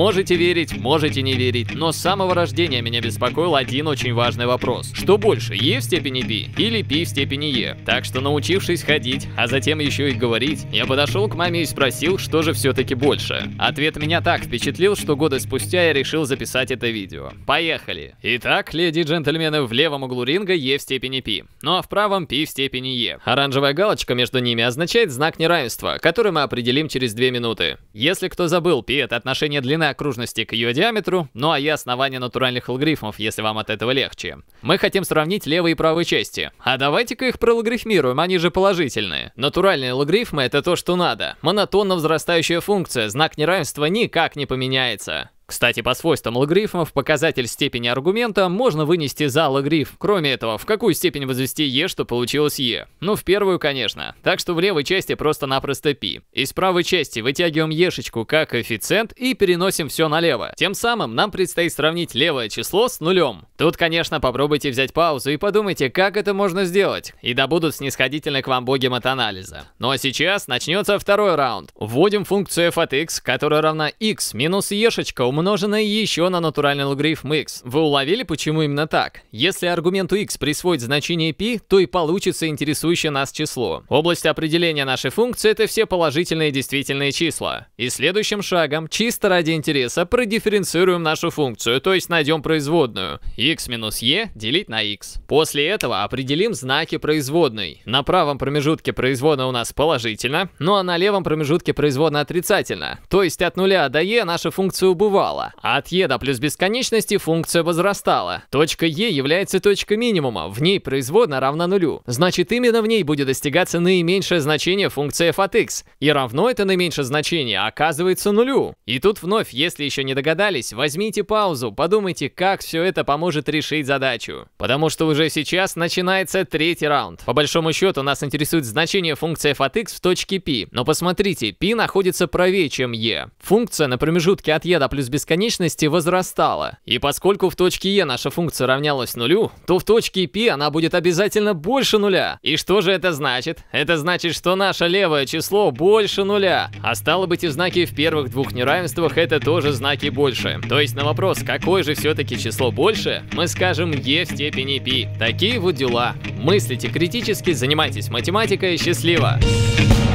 Можете верить, можете не верить, но с самого рождения меня беспокоил один очень важный вопрос. Что больше, Е в степени π или p в степени e? Так что научившись ходить, а затем еще и говорить, я подошел к маме и спросил, что же все-таки больше. Ответ меня так впечатлил, что годы спустя я решил записать это видео. Поехали! Итак, леди и джентльмены, в левом углу ринга Е в степени p, ну а в правом p в степени e. Оранжевая галочка между ними означает знак неравенства, который мы определим через 2 минуты. Если кто забыл, p это отношение длина окружности к ее диаметру, ну а я основание натуральных логарифмов, если вам от этого легче. Мы хотим сравнить левые и правые части. А давайте-ка их прологарифмируем, они же положительные. Натуральные логарифмы это то, что надо. Монотонно возрастающая функция, знак неравенства никак не поменяется. Кстати, по свойствам логарифмов показатель степени аргумента можно вынести за логарифм. Кроме этого, в какую степень возвести e, что получилось e? Ну, в первую, конечно. Так что в левой части просто-напросто π. Из правой части вытягиваем ешечку как коэффициент и переносим все налево. Тем самым нам предстоит сравнить левое число с нулем. Тут, конечно, попробуйте взять паузу и подумайте, как это можно сделать. И да будут снисходительны к вам боги матанализа. Ну а сейчас начнется второй раунд. Вводим функцию f от x, которая равна x минус ешечка умножить умноженное еще на натуральный логарифм x. Вы уловили, почему именно так? Если аргументу x присвоить значение π, то и получится интересующее нас число. Область определения нашей функции – это все положительные действительные числа. И следующим шагом, чисто ради интереса, продифференцируем нашу функцию, то есть найдем производную. x минус e делить на x. После этого определим знаки производной. На правом промежутке производная у нас положительно, ну а на левом промежутке производная отрицательно. То есть от нуля до e наша функция убывала существовало. от е до плюс бесконечности функция возрастала. Точка е является точкой минимума, в ней производная равна нулю. Значит, именно в ней будет достигаться наименьшее значение функции f от x. И равно это наименьшее значение оказывается нулю. И тут вновь, если еще не догадались, возьмите паузу, подумайте, как все это поможет решить задачу. Потому что уже сейчас начинается третий раунд. По большому счету нас интересует значение функции f от x в точке p. Но посмотрите, p находится правее, чем e. Функция на промежутке от e до плюс бесконечности возрастала. И поскольку в точке Е наша функция равнялась нулю, то в точке P она будет обязательно больше нуля. И что же это значит? Это значит, что наше левое число больше нуля. А стало быть и знаки в первых двух неравенствах это тоже знаки больше. То есть на вопрос, какое же все-таки число больше, мы скажем Е в степени π. Такие вот дела. Мыслите критически, занимайтесь математикой, счастливо! Thank